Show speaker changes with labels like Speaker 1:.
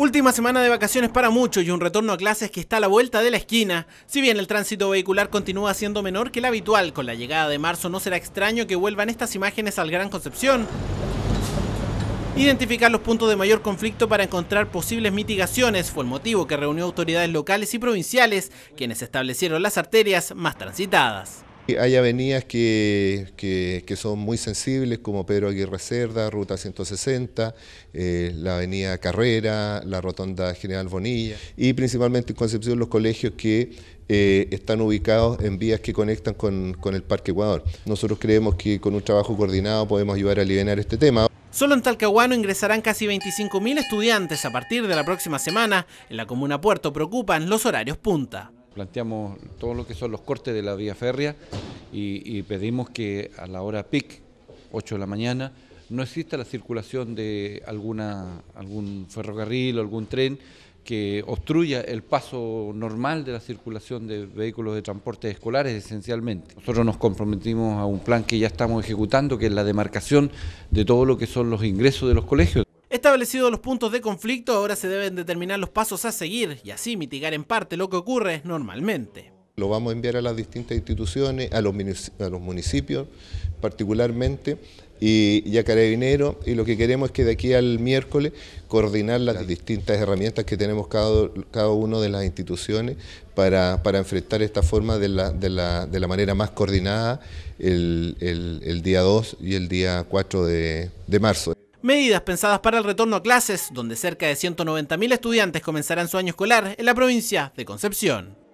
Speaker 1: Última semana de vacaciones para muchos y un retorno a clases que está a la vuelta de la esquina. Si bien el tránsito vehicular continúa siendo menor que el habitual, con la llegada de marzo no será extraño que vuelvan estas imágenes al Gran Concepción. Identificar los puntos de mayor conflicto para encontrar posibles mitigaciones fue el motivo que reunió autoridades locales y provinciales, quienes establecieron las arterias más transitadas.
Speaker 2: Hay avenidas que, son muy sensibles, como Pedro Aguirre Cerda, Ruta 160, eh, la Avenida Carrera, la Rotonda General Bonilla, y principalmente en Concepción los colegios que eh, están ubicados en vías que conectan con, con el Parque Ecuador. Nosotros creemos que con un trabajo coordinado podemos ayudar a aliviar este tema.
Speaker 1: Solo en Talcahuano ingresarán casi 25.000 estudiantes a partir de la próxima semana. En la comuna Puerto preocupan los horarios punta
Speaker 2: planteamos todo lo que son los
Speaker 3: cortes de la vía férrea y, pedimos que a la hora PIC, 8 de la mañana, no exista la circulación de alguna, algún ferrocarril o algún tren que obstruya el paso normal de la circulación de vehículos de transporte escolares esencialmente. Nosotros nos comprometimos a un plan que ya estamos ejecutando, que es la demarcación de todo lo que son los ingresos de los colegios.
Speaker 1: Establecidos los puntos de conflicto, ahora se deben determinar los pasos a seguir y así mitigar en parte lo que ocurre normalmente.
Speaker 2: Lo vamos a enviar a las distintas instituciones, a los, municipios particularmente, y, a Carabinero. y lo que queremos es que de aquí al miércoles coordinar las distintas herramientas que tenemos cada, cada una de las instituciones para, enfrentar esta forma de la, manera más coordinada el, día 2 y el día 4 de marzo.
Speaker 1: Medidas pensadas para el retorno a clases, donde cerca de 190.000 estudiantes
Speaker 3: comenzarán su año escolar en la provincia de Concepción.